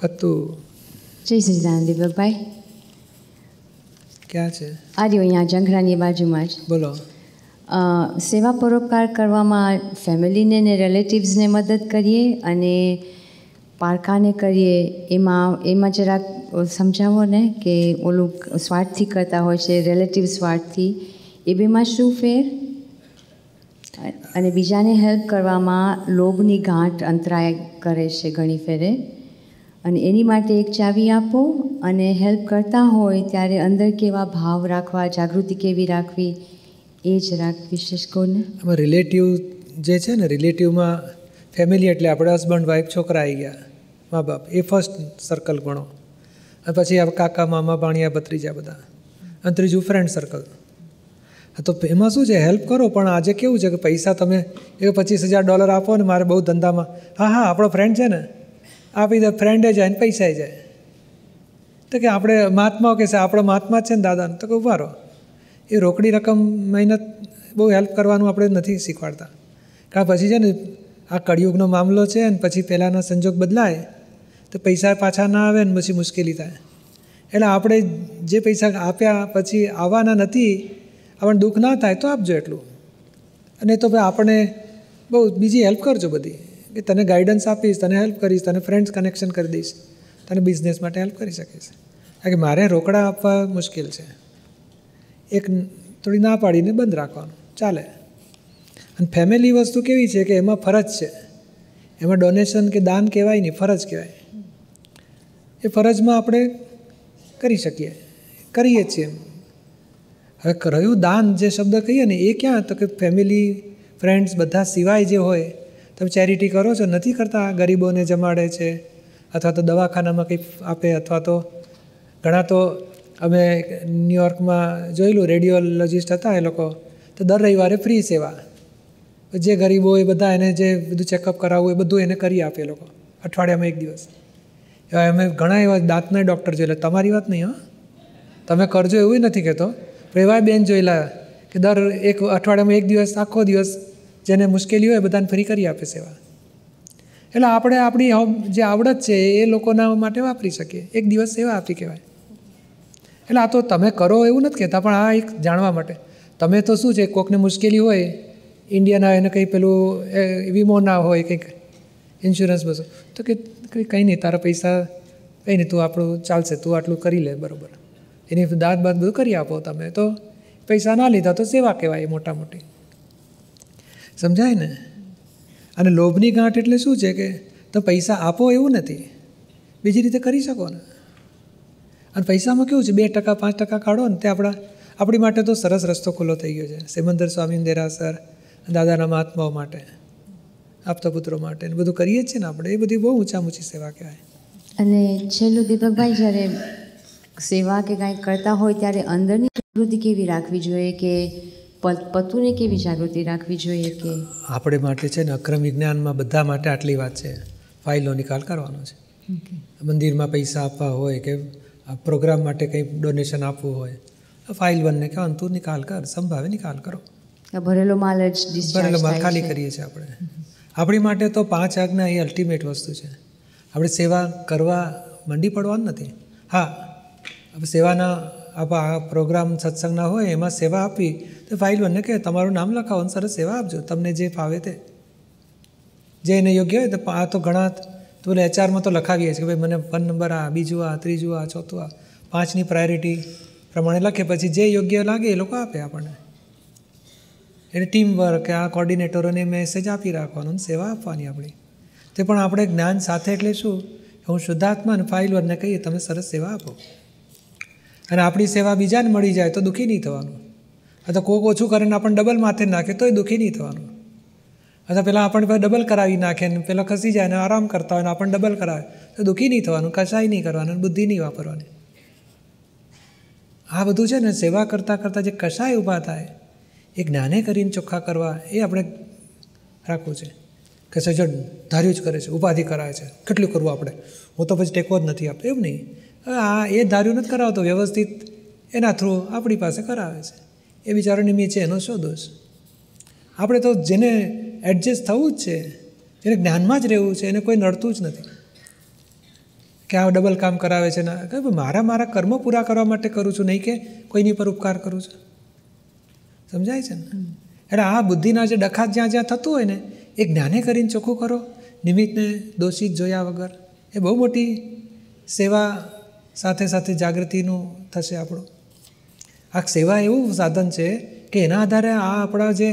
પત્તુ જય સચિદાનંદ દીપકભાઈ ક્યાં છે આર્યો અહીંયા જંખરાની બાજુમાં જ બોલો સેવા પરોપકાર કરવામાં ફેમિલીને ને રિલેટિવ્સને મદદ કરીએ અને પારકાને કરીએ એમાં એમાં જરાક સમજાવો ને કે ઓલું સ્વાર્થથી કરતા હોય છે રિલેટિવ સ્વાર્થથી એ બેમાં શું ફેર અને બીજાને હેલ્પ કરવામાં લોભની ગાંઠ અંતરાય કરે છે ઘણી ફેરે અને એની માટે એક ચાવી આપો અને હેલ્પ કરતા હોય ત્યારે અંદર કેવા ભાવ રાખવા જાગૃતિ કેવી રાખવી એ જરાક વિશેષ કહો આમાં રિલેટિવ જે છે ને રિલેટિવમાં ફેમિલી એટલે આપણે હસબન્ડ વાઈફ છોકરા આવી ગયા મા બાપ એ ફર્સ્ટ સર્કલ ગણો અને પછી આ કાકા મામા ભાણિયા ભત્રીજા બધા અને ત્રીજું ફ્રેન્ડ સર્કલ તો એમાં શું છે હેલ્પ કરો પણ આજે કેવું છે કે પૈસા તમે એ પચીસ હજાર ડોલર આપો ને મારે બહુ ધંધામાં હા હા આપણો ફ્રેન્ડ છે ને આપી બધા ફ્રેન્ડે જાય ને પૈસાએ જાય તો કે આપણે મહાત્માઓ કહેશે આપણો મહાત્મા છે ને દાદાને તો કે ઉભા રહો એ રોકડી રકમ મહેનત બહુ હેલ્પ કરવાનું આપણે નથી શીખવાડતા કારણ પછી છે ને આ કળિયુગનો મામલો છે ને પછી પહેલાંના સંજોગ બદલાય તો પૈસા પાછા ના આવે ને પછી મુશ્કેલી થાય એટલે આપણે જે પૈસા આપ્યા પછી આવવાના નથી આપણને દુઃખ ના થાય તો આપજો એટલું અને તો ભાઈ આપણે બહુ બીજી હેલ્પ કરજો બધી કે તને ગાઈડન્સ આપીશ તને હેલ્પ કરીશ તને ફ્રેન્ડ્સ કનેક્શન કરી દઈશ તને બિઝનેસ માટે હેલ્પ કરી શકીશ કારણ કે મારે રોકડા આપવા મુશ્કેલ છે એક થોડી ના પાડીને બંધ રાખવાનું ચાલે અને ફેમિલી વસ્તુ કેવી છે કે એમાં ફરજ છે એમાં ડોનેશન કે દાન કહેવાય નહીં ફરજ કહેવાય એ ફરજમાં આપણે કરી શકીએ કરીએ છીએ એમ હવે રહ્યું દાન જે શબ્દ કહીએ ને એ ક્યાં તો કે ફેમિલી ફ્રેન્ડ્સ બધા સિવાય જે હોય તમે ચેરિટી કરો છો નથી કરતા ગરીબોને જમાડે છે અથવા તો દવાખાનામાં કંઈક આપે અથવા તો ઘણા તો અમે ન્યુયોર્કમાં જોયેલું રેડિયોલોજિસ્ટ હતા એ લોકો તો દર રવિવારે ફ્રી સેવા જે ગરીબો એ બધા એને જે બધું ચેકઅપ કરાવવું એ બધું એને કરી આપે એ લોકો અઠવાડિયામાં એક દિવસ એવા અમે ઘણા એવા દાંતના ડૉક્ટર જોયેલા તમારી વાત નહીં હા તમે કરજો એવું નથી કહેતો પણ એવા બેન જોયેલા કે દર એક અઠવાડિયામાં એક દિવસ આખો દિવસ જેને મુશ્કેલી હોય બધાને ફરી કરી આપે સેવા એટલે આપણે આપણી જે આવડત છે એ લોકોના માટે વાપરી શકીએ એક દિવસ સેવા આપી કહેવાય એટલે આ તો તમે કરો એવું નથી કહેતા પણ આ એક જાણવા માટે તમે તો શું છે કોકને મુશ્કેલી હોય ઇન્ડિયાના એને કંઈ પેલું વીમો ના હોય કંઈક ઇન્સ્યોરન્સ બસો તો કે કંઈ નહીં તારા પૈસા કંઈ નહીં તું આપણું ચાલશે તું આટલું કરી લે બરાબર એની દાંત બાંધ બધું કરી આપો તમે તો પૈસા ના લીધા તો સેવા કહેવાય મોટા મોટી સમજાય ને અને લોભની ગાંઠ એટલે શું છે કે તમે પૈસા આપો એવું નથી બીજી રીતે કરી શકો ને અને પૈસામાં કેવું છે બે ટકા પાંચ ટકા કાઢો ને તે આપણા આપણી માટે તો સરસ રસ્તો ખુલ્લો થઈ ગયો છે સેમંદર સ્વામી દેરાસર દાદાના મહાત્માઓ માટે આપતા પુત્રો માટે બધું કરીએ જ છીએ ને આપણે એ બધી બહુ ઊંચા ઊંચી સેવા કહેવાય અને છેલ્લું દીપકભાઈ જ્યારે સેવા કે કાંઈક કરતા હોય ત્યારે અંદરની પ્રવૃત્તિ કેવી રાખવી જોઈએ કે પતુને કેવી જાગૃતિ રાખવી જોઈએ કે આપણે માટે છે ને અક્રમ વિજ્ઞાનમાં બધા માટે આટલી વાત છે ફાઇલો નિકાલ કરવાનો છે મંદિરમાં પૈસા આપવા હોય કે પ્રોગ્રામ માટે કંઈ ડોનેશન આપવું હોય ફાઇલ વનને કે અંતુ નિકાલ કર સંભાવે નિકાલ કરો ભરેલો માલ જ ભરેલો માલ ખાલી કરીએ છીએ આપણે આપણી માટે તો પાંચ આજ્ઞા એ અલ્ટિમેટ વસ્તુ છે આપણે સેવા કરવા મંડી પડવાનું નથી હા સેવાના આ પ્રોગ્રામ સત્સંગના હોય એમાં સેવા આપી તો ફાઇલ વનને કહે તમારું નામ લખાવો અને સરસ સેવા આપજો તમને જે ફાવે તે જે એને યોગ્ય હોય તો આ તો ઘણા તો એટલે એચઆરમાં તો લખાવીએ છીએ કે ભાઈ મને વન નંબર આ બીજું આ ત્રીજું આ ચોથું આ પાંચની પ્રાયોરિટી પ્રમાણે લખે પછી જે યોગ્ય લાગે એ લોકો આપે આપણને એટલે ટીમ વર્ક આ કોર્ડિનેટરોને મેસેજ આપી રાખવાનો સેવા આપવાની આપણી તે પણ આપણે જ્ઞાન સાથે એટલે શું હું શુદ્ધાત્મા અને ફાઇલ વર્ગને કહીએ તમે સરસ સેવા આપો અને આપણી સેવા બીજાને મળી જાય તો દુઃખી નહીં થવાનું અથવા કોક ઓછું કરીને આપણને ડબલ માથે નાખે તોય દુઃખી નહીં થવાનું અથવા પહેલાં આપણને પહેલાં ડબલ કરાવી નાખે ને પહેલાં ખસી જાય ને આરામ કરતા હોય ને આપણને ડબલ કરાવે તો દુઃખી નહીં થવાનું કશાય નહીં કરવાનું બુદ્ધિ નહીં વાપરવાની આ બધું છે ને સેવા કરતાં કરતાં જે કશાય ઊભા થાય એ જ્ઞાને કરીને ચોખ્ખા કરવા એ આપણે રાખવું છે કે સજ્જન ધાર્યું જ કરે છે ઉપાધિ કરાવે છે કેટલું કરવું આપણે હું તો પછી ટેકો જ નથી આપતો એવું નહીં આ એ ધાર્યું નથી કરાવતો વ્યવસ્થિત એના થ્રુ આપણી પાસે કરાવે છે એ બિચારો નિમી છે એનો શું દોષ આપણે તો જેને એડજસ્ટ થવું જ છે જેને જ્ઞાનમાં જ રહેવું છે એને કોઈ નડતું જ નથી કે આ ડબલ કામ કરાવે છે ના કે મારા મારા કર્મ પૂરા કરવા માટે કરું છું નહીં કે કોઈની પર ઉપકાર કરું છું સમજાય છે ને એટલે આ બુદ્ધિના જે ડખાત જ્યાં જ્યાં થતું હોય ને એ જ્ઞાને કરીને ચોખ્ખું કરો નિમિત્તને દોષિત જોયા વગર એ બહુ મોટી સેવા સાથે સાથે જાગૃતિનું થશે આપણું આ સેવા એવું સાધન છે કે એના આધારે આ આપણા જે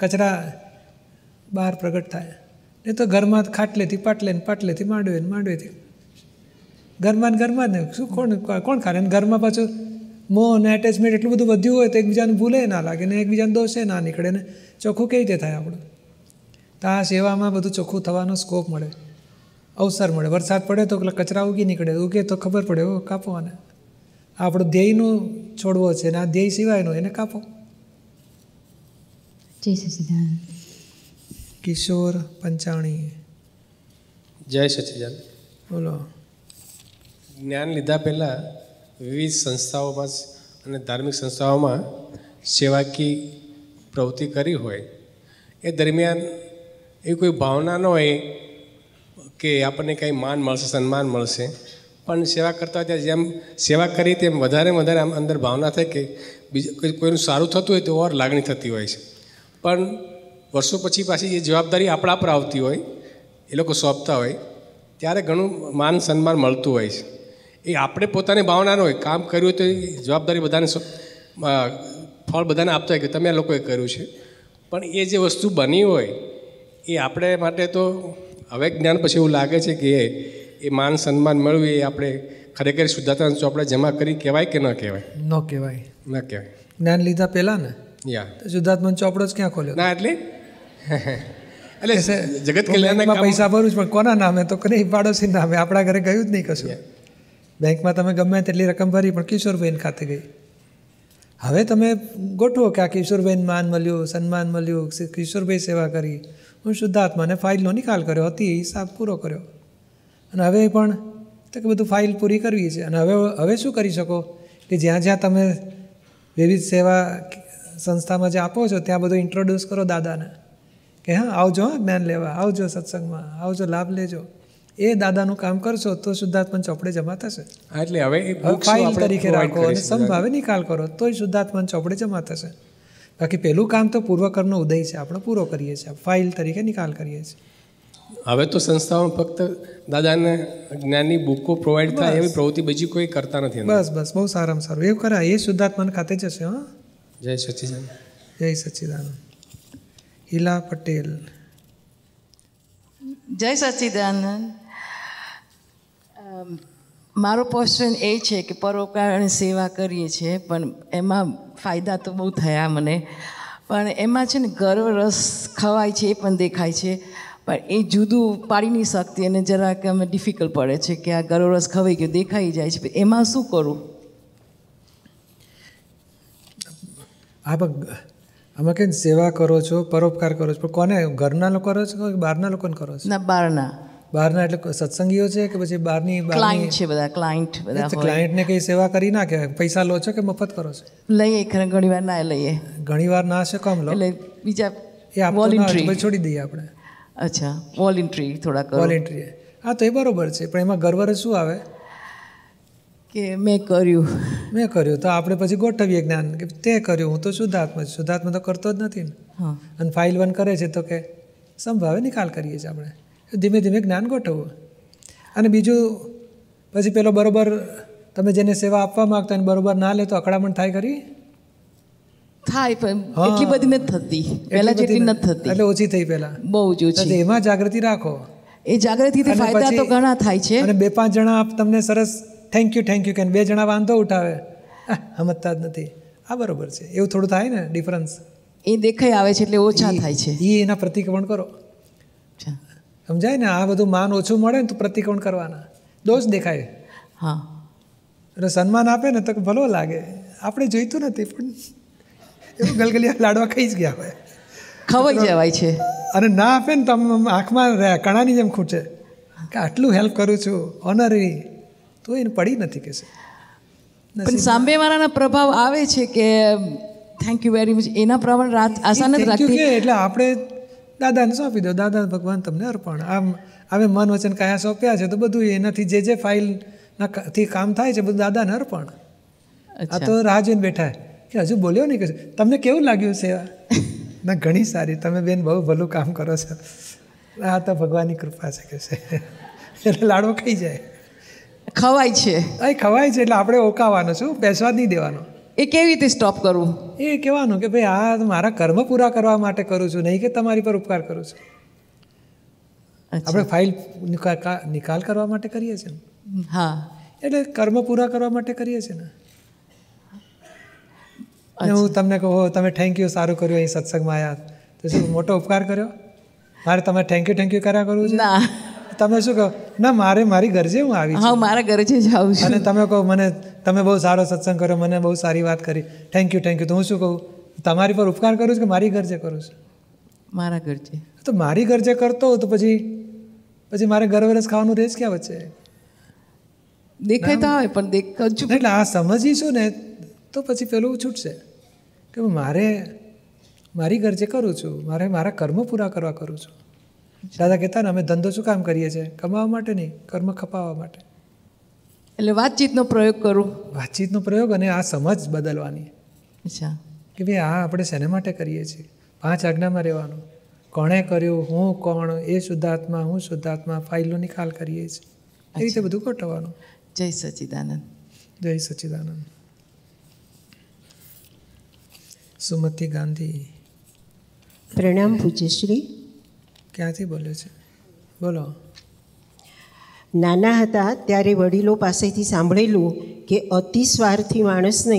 કચરા બહાર પ્રગટ થાય એ તો ઘરમાં ખાટલેથી પાટલે ને પાટલેથી માંડવે ને માંડવેથી ઘરમાં ઘરમાં ને શું કોણ કોણ ખારે ને ઘરમાં પાછું મોહ અને એટેચમેન્ટ એટલું બધું વધ્યું હોય તો એકબીજાને ભૂલે ના લાગે ને એકબીજાને દોષે ના નીકળે ને ચોખ્ખું કેવી રીતે થાય આપણું તો આ સેવામાં બધું ચોખ્ખું થવાનો સ્કોપ મળે અવસર મળે વરસાદ પડે તો કચરા ઉગી નીકળે ઉગે તો ખબર પડે ઓ કાપો આને આપણો ધ્યેયનું છોડવો છે ને આ ધ્યેય સિવાયનો એને કાપો જય સચિદાન કિશોર પંચાણી જય સચિદાન બોલો જ્ઞાન લીધા પહેલાં વિવિધ સંસ્થાઓમાં અને ધાર્મિક સંસ્થાઓમાં સેવાકી પ્રવૃત્તિ કરી હોય એ દરમિયાન એ કોઈ ભાવના ન હોય કે આપણને કંઈ માન મળશે સન્માન મળશે પણ સેવા કરતા ત્યાં જેમ સેવા કરી તેમ વધારે વધારે આમ અંદર ભાવના થાય કે બીજું કોઈનું સારું થતું હોય તો ઓર લાગણી થતી હોય છે પણ વર્ષો પછી પાછી એ જવાબદારી આપણા પર આવતી હોય એ લોકો સોંપતા હોય ત્યારે ઘણું માન સન્માન મળતું હોય છે એ આપણે પોતાની ભાવના હોય કામ કર્યું હોય તો એ જવાબદારી બધાને ફળ બધાને આપતા હોય કે તમે લોકોએ કર્યું છે પણ એ જે વસ્તુ બની હોય એ આપણે માટે તો હવે જ્ઞાન પછી એવું લાગે છે કે એ માન સન્માન મળવું એ આપણે ખરેખર શુદ્ધાત્મા ચોપડા જમા કરી કહેવાય કે ન કહેવાય ન કહેવાય ન કહેવાય જ્ઞાન લીધા પહેલાં ને યા શુદ્ધાત્મા ચોપડો જ ક્યાં ખોલ્યો ના એટલે એટલે જગત કલ્યાણમાં પૈસા ભરું છું પણ કોના નામે તો કને પાડોશી નામે આપણા ઘરે ગયું જ નહીં કશું બેંકમાં તમે ગમે તેટલી રકમ ભરી પણ કિશોરબેન ખાતે ગઈ હવે તમે ગોઠવો કે આ કિશોરબેન માન મળ્યું સન્માન મળ્યું કિશોરભાઈ સેવા કરી હું શુદ્ધાત્માને ફાઇલનો નિકાલ કર્યો હતી એ હિસાબ પૂરો કર્યો અને હવે પણ તો કે બધું ફાઇલ પૂરી કરવી છે અને હવે હવે શું કરી શકો કે જ્યાં જ્યાં તમે વિવિધ સેવા સંસ્થામાં જે આપો છો ત્યાં બધું ઇન્ટ્રોડ્યુસ કરો દાદાને કે હા આવજો હા જ્ઞાન લેવા આવજો સત્સંગમાં આવજો લાભ લેજો એ દાદાનું કામ કરશો તો શુદ્ધાત્મા ચોપડે જમા થશે એટલે હવે ફાઇલ તરીકે રાખો અને સંભાવે નિકાલ કરો તોય શુદ્ધાત્મા ચોપડે જમા થશે બાકી પહેલું કામ તો પૂર્વકરનો ઉદય છે આપણે પૂરો કરીએ છીએ ફાઇલ તરીકે નિકાલ કરીએ છીએ હવે તો સંસ્થાઓમાં ફક્ત દાદાને જ્ઞાનની બુકો પ્રોવાઈડ થાય એવી પ્રવૃત્તિ બીજી કોઈ કરતા નથી બસ બસ બહુ સારામાં સારું એવું કરાય એ શુદ્ધાત્માન ખાતે જશે હા જય સચિદાન જય સચિદાન હિલા પટેલ જય સચિદાનંદ મારો પોસ્ચન એ છે કે પરોપકારની સેવા કરીએ છીએ પણ એમાં ફાયદા તો બહુ થયા મને પણ એમાં છે ને ગર્વ રસ ખવાય છે એ પણ દેખાય છે પણ એ જુદું પાડી નહીં શકતી અને જરાક અમે ડિફિકલ્ટ પડે છે કે આ ગર્વ રસ ખવાઈ ગયો દેખાઈ જાય છે એમાં શું કરું આપ આમાં કે સેવા કરો છો પરોપકાર કરો છો પણ કોને ઘરના લોકો કરો છો કે બહારના લોકોને કરો છો ના બહારના બહારના એટલે સત્સંગીઓ છે કે પછી બહારની ક્લાયન્ટ છે બધા ક્લાયન્ટ બધા ક્લાયન્ટને કંઈ સેવા કરી ના કે પૈસા લો છો કે મફત કરો છો લઈએ ખરે ઘણી વાર ના લઈએ ઘણી વાર ના છે કામ લો એટલે બીજા એ આપણે છોડી દઈએ આપણે અચ્છા વોલિન્ટ્રી થોડા કરો વોલેન્ટરી હા તો એ બરોબર છે પણ એમાં ગરવર શું આવે કે મેં કર્યું મેં કર્યું તો આપણે પછી ગોઠવીએ જ્ઞાન કે તે કર્યું હું તો શુદ્ધાત્મા છું શુદ્ધાત્મા તો કરતો જ નથી ને અને ફાઇલ વન કરે છે તો કે સંભાવે નિકાલ કરીએ છીએ આપણે ધીમે ધીમે જ્ઞાન ગોઠવવું અને બીજું પછી પેલો બરોબર તમે જેને સેવા આપવા માંગતા એને બરોબર ના લે તો અકળામણ થાય કરી થાય પણ એટલી બધી નથી થતી પહેલા જેટલી નથી થતી એટલે ઓછી થઈ પહેલા બહુ જ ઓછી એમાં જાગૃતિ રાખો એ જાગૃતિથી ફાયદા તો ઘણા થાય છે અને બે પાંચ જણા તમને સરસ થેન્ક યુ થેન્ક યુ કે બે જણા વાંધો ઉઠાવે સમજતા જ નથી આ બરોબર છે એવું થોડું થાય ને ડિફરન્સ એ દેખાઈ આવે છે એટલે ઓછા થાય છે એ એના પ્રતિક્રમણ કરો અચ્છા સમજાય ને આ બધું માન ઓછું મળે ને તો પ્રતિકોણ કરવાના દોષ દેખાય હા એટલે સન્માન આપે ને તો ભલો લાગે આપણે જોઈતું નથી પણ એવું ગલગલિયા લાડવા ખાઈ જ ગયા હોય ખવાઈ જવાય છે અને ના આપે ને તમે આંખમાં કણાની જેમ ખૂટે કે આટલું હેલ્પ કરું છું ઓનરી તો એને પડી નથી કહેશે પણ સાંભેવાળાના પ્રભાવ આવે છે કે થેન્ક યુ વેરી મચ એના પ્રમાણે રાત આશા નથી રાખતી એટલે આપણે દાદાને સોંપી દો દાદા ભગવાન તમને અર્પણ આમ હવે મન વચન કાયા સોંપ્યા છે તો બધું એનાથી જે જે ફાઇલના થી કામ થાય છે બધું દાદાને અર્પણ આ તો રાહ જોઈને બેઠા કે હજુ બોલ્યો નહીં કશું તમને કેવું લાગ્યું સેવા ના ઘણી સારી તમે બેન બહુ ભલું કામ કરો છો આ તો ભગવાનની કૃપા છે કે છે એટલે લાડો ખાઈ જાય ખવાય છે અહીં ખવાય છે એટલે આપણે ઓકાવાનો છું બેસવા નહીં દેવાનો એ કેવી રીતે સ્ટોપ કરવું એ કહેવાનું કે ભાઈ આ મારા કર્મ પૂરા કરવા માટે કરું છું નહીં કે તમારી પર ઉપકાર કરું છું આપણે ફાઇલ નિકાલ કરવા માટે કરીએ છીએ હા એટલે કર્મ પૂરા કરવા માટે કરીએ છીએ ને અને હું તમને કહું તમે થેન્ક યુ સારું કર્યું અહીં સત્સંગમાં આવ્યા તો શું મોટો ઉપકાર કર્યો મારે તમે થેન્ક યુ થેન્ક યુ કર્યા કરવું છે ના તમે શું કહો ના મારે મારી ગરજે હું આવી હા મારા ગરજે જ આવું છું અને તમે કહો મને તમે બહુ સારો સત્સંગ કર્યો મને બહુ સારી વાત કરી થેન્ક યુ થેન્ક યુ તો હું શું કહું તમારી પર ઉપકાર કરું છું કે મારી ગરજે કરું છું મારા ગરજે તો મારી ઘરજે કરતો તો પછી પછી મારે ઘર વરસ ખાવાનું રેજ ક્યાં વચ્ચે દેખાતા હોય પણ દેખ એટલે આ સમજીશું ને તો પછી પેલું છૂટશે કે મારે મારી ગરજે કરું છું મારે મારા કર્મ પૂરા કરવા કરું છું દાદા કહેતા ને અમે ધંધો શું કામ કરીએ છીએ કમાવા માટે નહીં કર્મ ખપાવવા માટે એટલે વાતચીતનો પ્રયોગ કરું વાતચીતનો પ્રયોગ અને આ સમજ બદલવાની અચ્છા કે ભાઈ આ આપણે શેને માટે કરીએ છીએ પાંચ આજ્ઞામાં રહેવાનું કોણે કર્યું હું કોણ એ શુદ્ધાત્મા હું શુદ્ધાત્મા ફાઇલનો નિકાલ કરીએ છીએ એ રીતે બધું ગોઠવવાનું જય સચિદાનંદ જય સચિદાનંદ સુમતી ગાંધી પ્રણામ શ્રી ક્યાંથી બોલે છે બોલો નાના હતા ત્યારે વડીલો પાસેથી સાંભળેલું કે અતિ સ્વાર્થી માણસને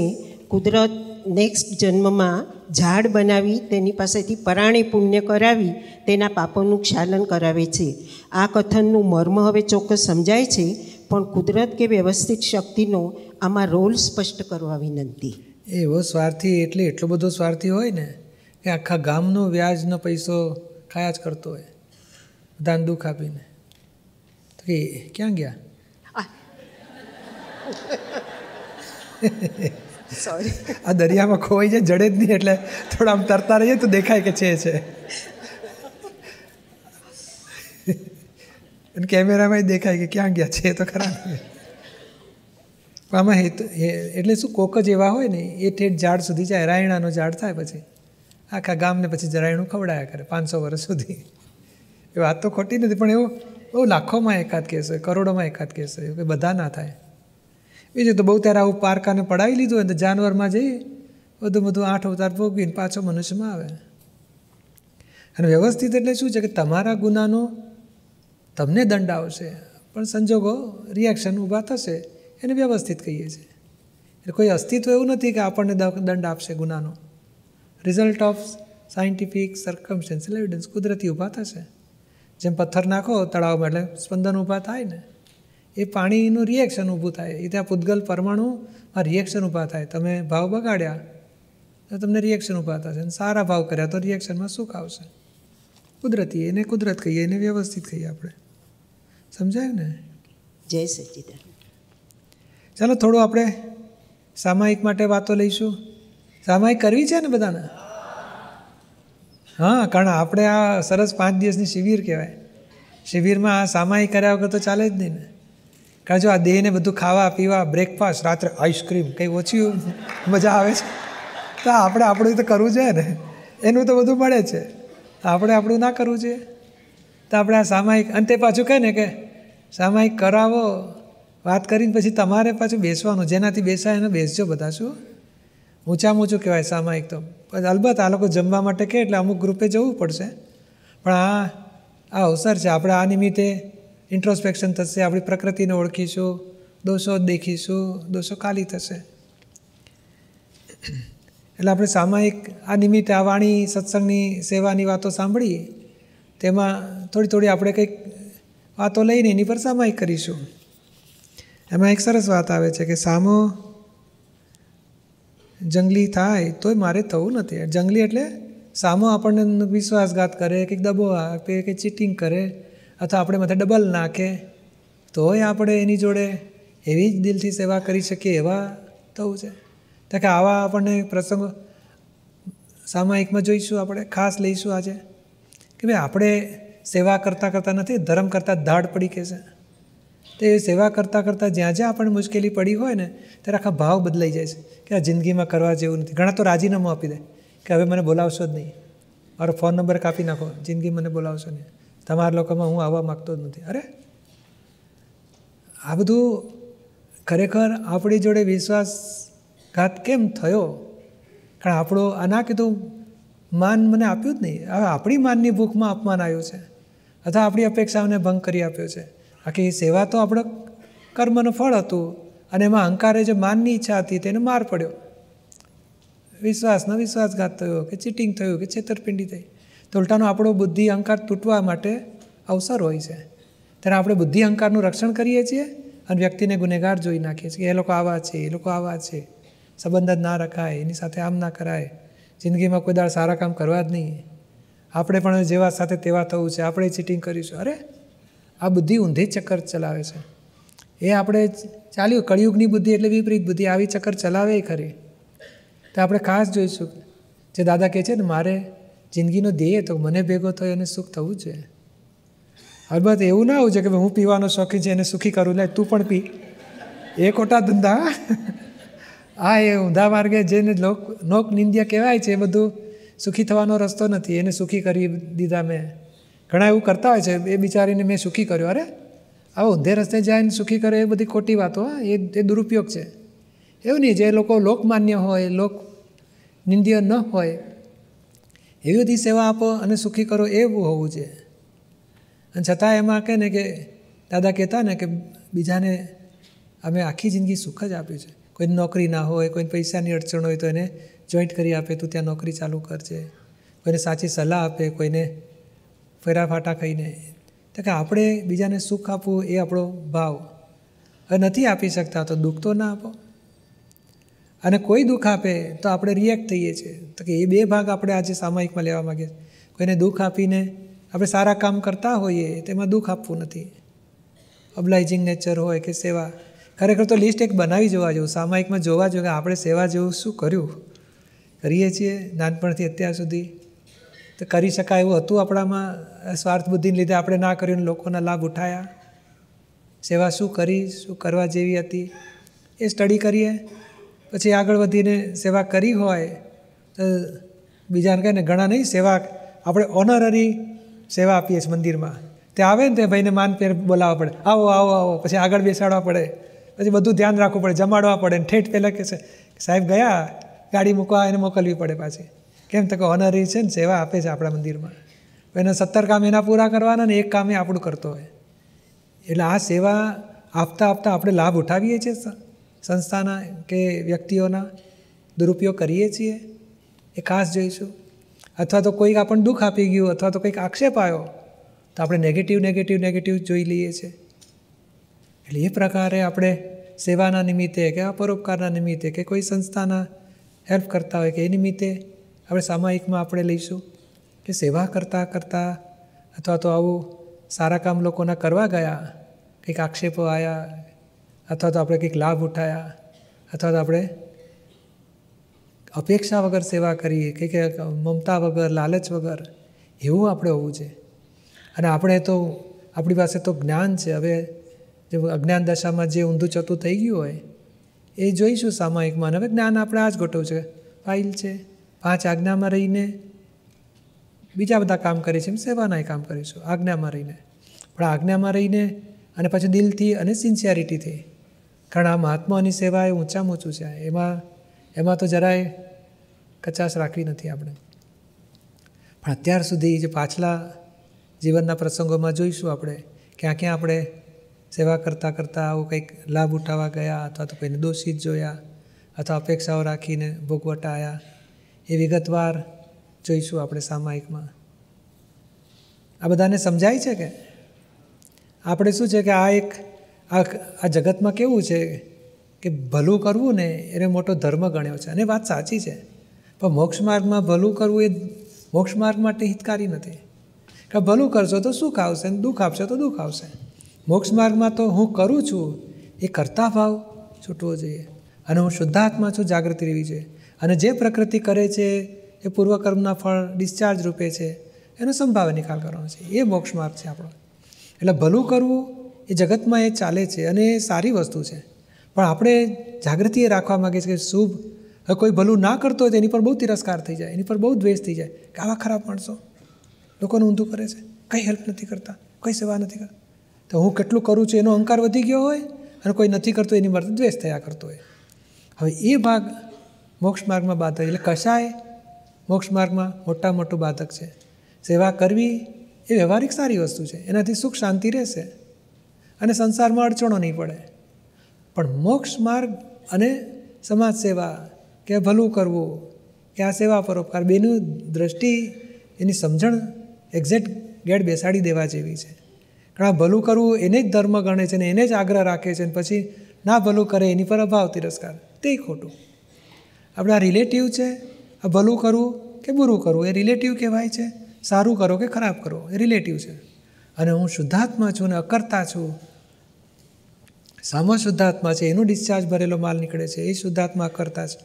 કુદરત નેક્સ્ટ જન્મમાં ઝાડ બનાવી તેની પાસેથી પરાણે પુણ્ય કરાવી તેના પાપોનું ક્ષાલન કરાવે છે આ કથનનું મર્મ હવે ચોક્કસ સમજાય છે પણ કુદરત કે વ્યવસ્થિત શક્તિનો આમાં રોલ સ્પષ્ટ કરવા વિનંતી એવો સ્વાર્થી એટલે એટલો બધો સ્વાર્થી હોય ને કે આખા ગામનો વ્યાજનો પૈસો ખાયા જ કરતો હોય બધાને દુઃખ આપીને તો એ ક્યાં ગયા સોરી આ દરિયામાં ખોવાઈ જાય જડે જ નહીં એટલે થોડા આમ તરતા રહીએ તો દેખાય કે છે છે અને કેમેરામાં દેખાય કે ક્યાં ગયા છે તો ખરા આમાં હેતુ એટલે શું કોક જ એવા હોય ને એ ઠેઠ ઝાડ સુધી જાય રાયણાનો ઝાડ થાય પછી આખા ગામને પછી જરાયણું ખવડાયા કરે પાંચસો વર્ષ સુધી એ વાત તો ખોટી નથી પણ એવું બહુ લાખોમાં એકાદ કેસ હોય કરોડોમાં એકાદ કેસ હોય કે બધા ના થાય બીજું તો બહુ ત્યારે આવું પારકાને પડાવી લીધું હોય તો જાનવરમાં જઈએ બધું બધું આઠ અવતાર ભોગવીને પાછો મનુષ્યમાં આવે અને વ્યવસ્થિત એટલે શું છે કે તમારા ગુનાનો તમને દંડ આવશે પણ સંજોગો રિએક્શન ઊભા થશે એને વ્યવસ્થિત કહીએ છીએ એટલે કોઈ અસ્તિત્વ એવું નથી કે આપણને દંડ આપશે ગુનાનો result of scientific circumstantial evidence કુદરતી ઊભા થશે જેમ પથ્થર નાખો તળાવમાં એટલે સ્પંદન ઊભા થાય ને એ પાણીનું રિએક્શન ઊભું થાય એ ત્યાં પૂતગલ પરમાણુમાં રિએક્શન ઊભા થાય તમે ભાવ બગાડ્યા તો તમને રિએક્શન ઊભા થશે અને સારા ભાવ કર્યા તો રિએક્શનમાં સુખ આવશે કુદરતી એને કુદરત કહીએ એને વ્યવસ્થિત કહીએ આપણે સમજાય ને જય સચિદાન ચાલો થોડું આપણે સામાયિક માટે વાતો લઈશું સામાયિક કરવી છે ને બધાને હા કારણ આપણે આ સરસ પાંચ દિવસની શિબિર કહેવાય શિબિરમાં આ સામાયિક કર્યા વગર તો ચાલે જ નહીં ને કારણ જો આ દેહને બધું ખાવા પીવા બ્રેકફાસ્ટ રાત્રે આઈસ્ક્રીમ કંઈ ઓછી મજા આવે છે તો આપણે આપણું તો કરવું છે ને એનું તો બધું મળે છે આપણે આપણું ના કરવું જોઈએ તો આપણે આ સામાયિક અંતે પાછું કહે ને કે સામાયિક કરાવો વાત કરીને પછી તમારે પાછું બેસવાનું જેનાથી બેસાય એને બેસજો બધા શું ઊંચામાં ઊંચું કહેવાય સામાયિક તો અલબત્ત આ લોકો જમવા માટે કહે એટલે અમુક ગ્રુપે જવું પડશે પણ આ આ અવસર છે આપણે આ નિમિત્તે ઇન્ટ્રોસ્પેક્શન થશે આપણી પ્રકૃતિને ઓળખીશું દોષો દેખીશું દોષો કાલી થશે એટલે આપણે સામાયિક આ નિમિત્તે આ વાણી સત્સંગની સેવાની વાતો સાંભળીએ તેમાં થોડી થોડી આપણે કંઈક વાતો લઈને એની પર સામાયિક કરીશું એમાં એક સરસ વાત આવે છે કે સામો જંગલી થાય તોય મારે થવું નથી જંગલી એટલે સામો આપણને વિશ્વાસઘાત કરે કે દબો આપે કે ચીટિંગ કરે અથવા આપણે માથે ડબલ નાખે તોય આપણે એની જોડે એવી જ દિલથી સેવા કરી શકીએ એવા થવું છે તો કે આવા આપણને પ્રસંગો સામાયિકમાં જોઈશું આપણે ખાસ લઈશું આજે કે ભાઈ આપણે સેવા કરતાં કરતાં નથી ધર્મ કરતાં ધાડ પડી કહેશે તો એ સેવા કરતાં કરતાં જ્યાં જ્યાં આપણને મુશ્કેલી પડી હોય ને ત્યારે આખા ભાવ બદલાઈ જાય છે કે આ જિંદગીમાં કરવા જેવું નથી ઘણા તો રાજીનામું આપી દે કે હવે મને બોલાવશો જ નહીં મારો ફોન નંબર કાપી નાખો જિંદગી મને બોલાવશો નહીં તમારા લોકોમાં હું આવવા માગતો જ નથી અરે આ બધું ખરેખર આપણી જોડે વિશ્વાસઘાત કેમ થયો કારણ આપણો આના કીધું માન મને આપ્યું જ નહીં હવે આપણી માનની ભૂખમાં અપમાન આવ્યું છે અથવા આપણી અપેક્ષાઓને ભંગ કરી આપ્યો છે બાકી સેવા તો આપણો કર્મનું ફળ હતું અને એમાં અહંકારે જે માનની ઈચ્છા હતી તેને માર પડ્યો વિશ્વાસનો વિશ્વાસઘાત થયો કે ચીટિંગ થયું કે છેતરપિંડી થઈ તો ઉલટાનો આપણો બુદ્ધિ અહંકાર તૂટવા માટે અવસર હોય છે ત્યારે આપણે બુદ્ધિ અહંકારનું રક્ષણ કરીએ છીએ અને વ્યક્તિને ગુનેગાર જોઈ નાખીએ છીએ કે એ લોકો આવા છે એ લોકો આવા છે સંબંધ જ ના રખાય એની સાથે આમ ના કરાય જિંદગીમાં કોઈ દાળ સારા કામ કરવા જ નહીં આપણે પણ જેવા સાથે તેવા થવું છે આપણે ચીટિંગ કરીશું અરે આ બુદ્ધિ ઊંધી ચક્કર ચલાવે છે એ આપણે ચાલ્યું કળિયુગની બુદ્ધિ એટલે વિપરીત બુદ્ધિ આવી ચક્કર ચલાવે ખરી તો આપણે ખાસ જોઈશું જે દાદા કહે છે ને મારે જિંદગીનો ધ્યેય તો મને ભેગો થયો અને સુખ થવું છે અલબત્ત એવું ના હોવું છે કે હું પીવાનો શોખી છે એને સુખી કરું લે તું પણ પી એ ખોટા ધંધા આ એ ઊંધા માર્ગે જેને લોક નોક નિંદ્યા કહેવાય છે એ બધું સુખી થવાનો રસ્તો નથી એને સુખી કરી દીધા મેં ઘણા એવું કરતા હોય છે એ બિચારીને મેં સુખી કર્યો અરે આવો ઊંધે રસ્તે જાય ને સુખી કરે એ બધી ખોટી વાતો એ એ દુરુપયોગ છે એવું નહીં જે લોકો લોકમાન્ય હોય લોક નિંદ્ય ન હોય એવી બધી સેવા આપો અને સુખી કરો એવું હોવું જોઈએ અને છતાં એમાં કહે ને કે દાદા કહેતા ને કે બીજાને અમે આખી જિંદગી સુખ જ આપ્યું છે કોઈ નોકરી ના હોય કોઈ પૈસાની અડચણ હોય તો એને જોઈન્ટ કરી આપે તું ત્યાં નોકરી ચાલુ કરજે કોઈને સાચી સલાહ આપે કોઈને ફેરા ફાટા ખાઈને તો કે આપણે બીજાને સુખ આપવું એ આપણો ભાવ હવે નથી આપી શકતા તો દુઃખ તો ના આપો અને કોઈ દુઃખ આપે તો આપણે રિએક્ટ થઈએ છીએ તો કે એ બે ભાગ આપણે આજે સામાયિકમાં લેવા માગીએ છીએ કોઈને દુઃખ આપીને આપણે સારા કામ કરતા હોઈએ તેમાં દુઃખ આપવું નથી અબલાઇઝિંગ નેચર હોય કે સેવા ખરેખર તો લિસ્ટ એક બનાવી જોવા જેવું સામાયિકમાં જોવા જોઈએ આપણે સેવા જેવું શું કર્યું કરીએ છીએ નાનપણથી અત્યાર સુધી તો કરી શકાય એવું હતું આપણામાં સ્વાર્થ બુદ્ધિને લીધે આપણે ના કર્યું લોકોના લાભ ઉઠાયા સેવા શું કરી શું કરવા જેવી હતી એ સ્ટડી કરીએ પછી આગળ વધીને સેવા કરી હોય તો બીજાને કહે ને ઘણા નહીં સેવા આપણે ઓનરરી સેવા આપીએ છીએ મંદિરમાં તે આવે ને તે ભાઈને માન પેર બોલાવવા પડે આવો આવો આવો પછી આગળ બેસાડવા પડે પછી બધું ધ્યાન રાખવું પડે જમાડવા પડે ને ઠેઠ પહેલાં કે સાહેબ ગયા ગાડી મૂકવા એને મોકલવી પડે પાછી કેમ તો કે ઓનરી છે ને સેવા આપે છે આપણા મંદિરમાં એના સત્તર કામ એના પૂરા કરવાના ને એક એ આપણું કરતો હોય એટલે આ સેવા આપતા આપતા આપણે લાભ ઉઠાવીએ છીએ સંસ્થાના કે વ્યક્તિઓના દુરુપયોગ કરીએ છીએ એ ખાસ જોઈશું અથવા તો કોઈક આપણને દુઃખ આપી ગયું અથવા તો કંઈક આક્ષેપ આવ્યો તો આપણે નેગેટિવ નેગેટિવ નેગેટિવ જોઈ લઈએ છીએ એટલે એ પ્રકારે આપણે સેવાના નિમિત્તે કે અપરોપકારના નિમિત્તે કે કોઈ સંસ્થાના હેલ્પ કરતા હોય કે એ નિમિત્તે આપણે સામાયિકમાં આપણે લઈશું કે સેવા કરતાં કરતાં અથવા તો આવું સારા કામ લોકોના કરવા ગયા કંઈક આક્ષેપો આવ્યા અથવા તો આપણે કંઈક લાભ ઉઠાયા અથવા તો આપણે અપેક્ષા વગર સેવા કરીએ કંઈક મમતા વગર લાલચ વગર એવું આપણે હોવું છે અને આપણે તો આપણી પાસે તો જ્ઞાન છે હવે જે અજ્ઞાન દશામાં જે ઊંધું ચતું થઈ ગયું હોય એ જોઈશું સામાયિકમાં હવે જ્ઞાન આપણે આ જ ગોઠવું છે ફાઇલ છે પાંચ આજ્ઞામાં રહીને બીજા બધા કામ કરીએ છીએ સેવાનાય કામ કરીશું આજ્ઞામાં રહીને પણ આજ્ઞામાં રહીને અને પછી દિલથી અને સિન્સિયરિટીથી કારણ આ મહાત્માની સેવા એ ઊંચામાં ઊંચું છે એમાં એમાં તો જરાય કચાશ રાખવી નથી આપણે પણ અત્યાર સુધી જે પાછલા જીવનના પ્રસંગોમાં જોઈશું આપણે ક્યાં ક્યાં આપણે સેવા કરતાં કરતાં આવું કંઈક લાભ ઉઠાવવા ગયા અથવા તો કોઈને દોષિત જોયા અથવા અપેક્ષાઓ રાખીને ભોગવટા આવ્યા એ વિગતવાર જોઈશું આપણે સામાયિકમાં આ બધાને સમજાય છે કે આપણે શું છે કે આ એક આ જગતમાં કેવું છે કે ભલું કરવું ને એને મોટો ધર્મ ગણ્યો છે અને વાત સાચી છે પણ મોક્ષ માર્ગમાં ભલું કરવું એ મોક્ષ માર્ગ માટે હિતકારી નથી કે ભલું કરશો તો સુખ આવશે અને દુઃખ આપશો તો દુઃખ આવશે મોક્ષ માર્ગમાં તો હું કરું છું એ કરતા ભાવ છૂટવો જોઈએ અને હું શુદ્ધાત્મા છું જાગૃતિ રહેવી જોઈએ અને જે પ્રકૃતિ કરે છે એ પૂર્વકર્મના ફળ ડિસ્ચાર્જ રૂપે છે એનો સંભાવે નિકાલ કરવાનો છે એ મોક્ષ માર્ગ છે આપણો એટલે ભલું કરવું એ જગતમાં એ ચાલે છે અને એ સારી વસ્તુ છે પણ આપણે જાગૃતિ એ રાખવા માગીએ છીએ કે શુભ હવે કોઈ ભલું ના કરતો હોય તો એની પર બહુ તિરસ્કાર થઈ જાય એની પર બહુ દ્વેષ થઈ જાય કે આવા ખરાબ માણસો લોકોને ઊંધું કરે છે કંઈ હેલ્પ નથી કરતા કંઈ સેવા નથી કરતા તો હું કેટલું કરું છું એનો અહંકાર વધી ગયો હોય અને કોઈ નથી કરતો એની મારે દ્વેષ થયા કરતો હોય હવે એ ભાગ મોક્ષ માર્ગમાં બાધક એટલે કશાય મોક્ષ માર્ગમાં મોટા મોટું બાધક છે સેવા કરવી એ વ્યવહારિક સારી વસ્તુ છે એનાથી સુખ શાંતિ રહેશે અને સંસારમાં અડચણો નહીં પડે પણ મોક્ષ માર્ગ અને સમાજ સેવા કે ભલું કરવું કે આ સેવા પરોપકાર બેનું દ્રષ્ટિ એની સમજણ એક્ઝેક્ટ ગેડ બેસાડી દેવા જેવી છે કારણ આ ભલું કરવું એને જ ધર્મ ગણે છે ને એને જ આગ્રહ રાખે છે ને પછી ના ભલું કરે એની પર અભાવ તિરસ્કાર તે ખોટું આપણા રિલેટિવ છે આ ભલું કરવું કે બુરું કરવું એ રિલેટિવ કહેવાય છે સારું કરો કે ખરાબ કરો એ રિલેટિવ છે અને હું શુદ્ધાત્મા છું ને અકર્તા છું સામો શુદ્ધાત્મા છે એનું ડિસ્ચાર્જ ભરેલો માલ નીકળે છે એ શુદ્ધાત્મા અકર્તા છે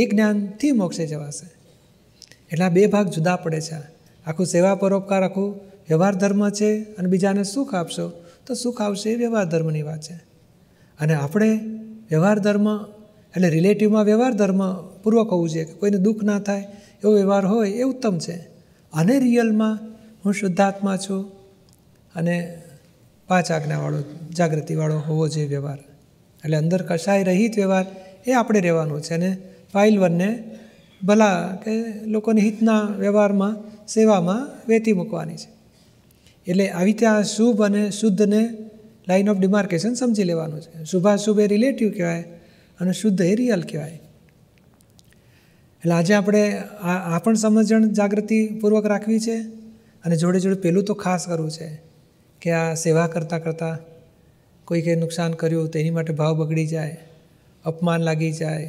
એ જ્ઞાનથી મોક્ષે જવાશે એટલા બે ભાગ જુદા પડે છે આખું સેવા પરોપકાર આખું વ્યવહાર ધર્મ છે અને બીજાને સુખ આપશો તો સુખ આવશે એ વ્યવહાર ધર્મની વાત છે અને આપણે વ્યવહાર ધર્મ એટલે રિલેટિવમાં વ્યવહાર ધર્મપૂર્વક હોવું જોઈએ કે કોઈને દુઃખ ના થાય એવો વ્યવહાર હોય એ ઉત્તમ છે અને રિયલમાં હું શુદ્ધાત્મા છું અને પાંચ આજ્ઞાવાળો જાગૃતિવાળો હોવો જોઈએ વ્યવહાર એટલે અંદર કશાય રહિત વ્યવહાર એ આપણે રહેવાનું છે અને ફાઇલ વનને ભલા કે લોકોની હિતના વ્યવહારમાં સેવામાં વેતી મૂકવાની છે એટલે આવી રીતે આ શુભ અને શુદ્ધને લાઇન ઓફ ડિમાર્કેશન સમજી લેવાનું છે શુભાશુભ એ રિલેટિવ કહેવાય અને શુદ્ધ એરિયલ કહેવાય એટલે આજે આપણે આ પણ સમજણ જાગૃતિપૂર્વક રાખવી છે અને જોડે જોડે પેલું તો ખાસ કરવું છે કે આ સેવા કરતાં કરતાં કોઈ કોઈકે નુકસાન કર્યું તેની માટે ભાવ બગડી જાય અપમાન લાગી જાય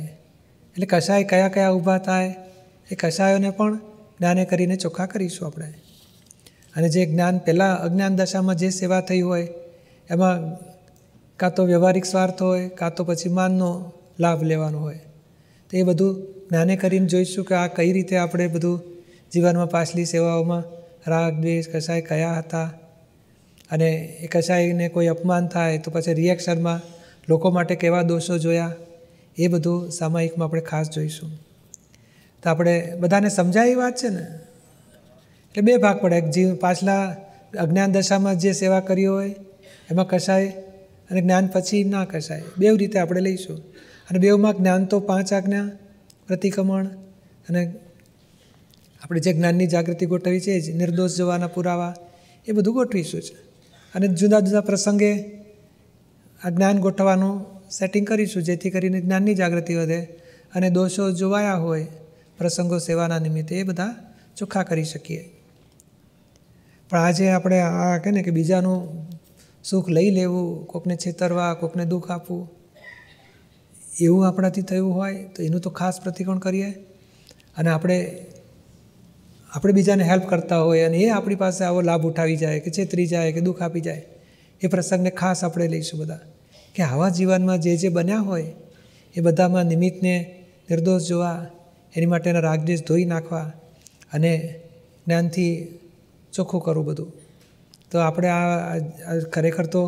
એટલે કશાય કયા કયા ઊભા થાય એ કશાયોને પણ જ્ઞાને કરીને ચોખ્ખા કરીશું આપણે અને જે જ્ઞાન પહેલાં અજ્ઞાન દશામાં જે સેવા થઈ હોય એમાં કાં તો વ્યવહારિક સ્વાર્થ હોય કાં તો પછી માનનો લાભ લેવાનો હોય તો એ બધું જ્ઞાને કરીને જોઈશું કે આ કઈ રીતે આપણે બધું જીવનમાં પાછલી સેવાઓમાં રાગ દ્વેષ કસાય કયા હતા અને એ કસાયને કોઈ અપમાન થાય તો પછી રિએક્શનમાં લોકો માટે કેવા દોષો જોયા એ બધું સામાયિકમાં આપણે ખાસ જોઈશું તો આપણે બધાને સમજાય એ વાત છે ને એટલે બે ભાગ પડે જીવ પાછલા અજ્ઞાન દશામાં જે સેવા કરી હોય એમાં કસાય અને જ્ઞાન પછી ના કસાય બેવ રીતે આપણે લઈશું અને બેવમાં જ્ઞાન તો પાંચ આજ્ઞા પ્રતિક્રમણ અને આપણે જે જ્ઞાનની જાગૃતિ ગોઠવી છે જ નિર્દોષ જવાના પુરાવા એ બધું ગોઠવીશું છે અને જુદા જુદા પ્રસંગે આ જ્ઞાન ગોઠવવાનું સેટિંગ કરીશું જેથી કરીને જ્ઞાનની જાગૃતિ વધે અને દોષો જોવાયા હોય પ્રસંગો સેવાના નિમિત્તે એ બધા ચોખ્ખા કરી શકીએ પણ આજે આપણે આ કહે ને કે બીજાનું સુખ લઈ લેવું કોકને છેતરવા કોકને દુઃખ આપવું એવું આપણાથી થયું હોય તો એનું તો ખાસ પ્રતિકોણ કરીએ અને આપણે આપણે બીજાને હેલ્પ કરતા હોય અને એ આપણી પાસે આવો લાભ ઉઠાવી જાય કે છેતરી જાય કે દુઃખ આપી જાય એ પ્રસંગને ખાસ આપણે લઈશું બધા કે આવા જીવનમાં જે જે બન્યા હોય એ બધામાં નિમિત્તને નિર્દોષ જોવા એની માટેના રાગદેશ ધોઈ નાખવા અને જ્ઞાનથી ચોખ્ખું કરવું બધું તો આપણે આ ખરેખર તો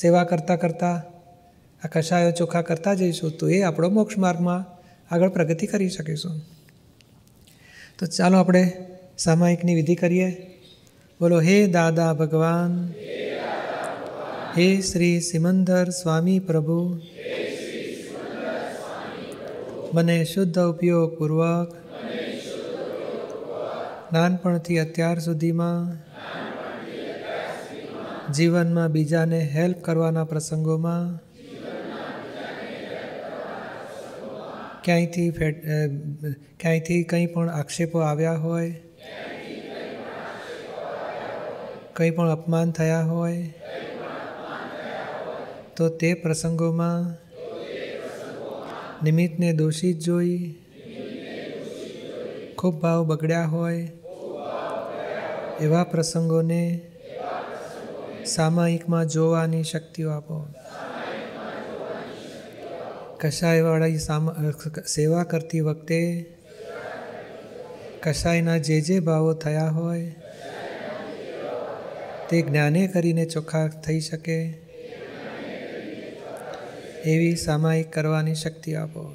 સેવા કરતાં કરતાં આ કશાયો ચોખ્ખા કરતા જઈશું તો એ આપણો મોક્ષ માર્ગમાં આગળ પ્રગતિ કરી શકીશું તો ચાલો આપણે સામાયિકની વિધિ કરીએ બોલો હે દાદા ભગવાન હે શ્રી સિમંદર સ્વામી પ્રભુ મને શુદ્ધ ઉપયોગપૂર્વક નાનપણથી અત્યાર સુધીમાં જીવનમાં બીજાને હેલ્પ કરવાના પ્રસંગોમાં ક્યાંયથી ફેટ ક્યાંયથી કંઈ પણ આક્ષેપો આવ્યા હોય કંઈ પણ અપમાન થયા હોય તો તે પ્રસંગોમાં નિમિત્તને દોષી જોઈ ખૂબ ભાવ બગડ્યા હોય એવા પ્રસંગોને સામાયિકમાં જોવાની શક્તિઓ આપો કષાયવાળી સામ સેવા કરતી વખતે કષાયના જે જે ભાવો થયા હોય તે જ્ઞાને કરીને ચોખ્ખા થઈ શકે એવી સામાયિક કરવાની શક્તિ આપો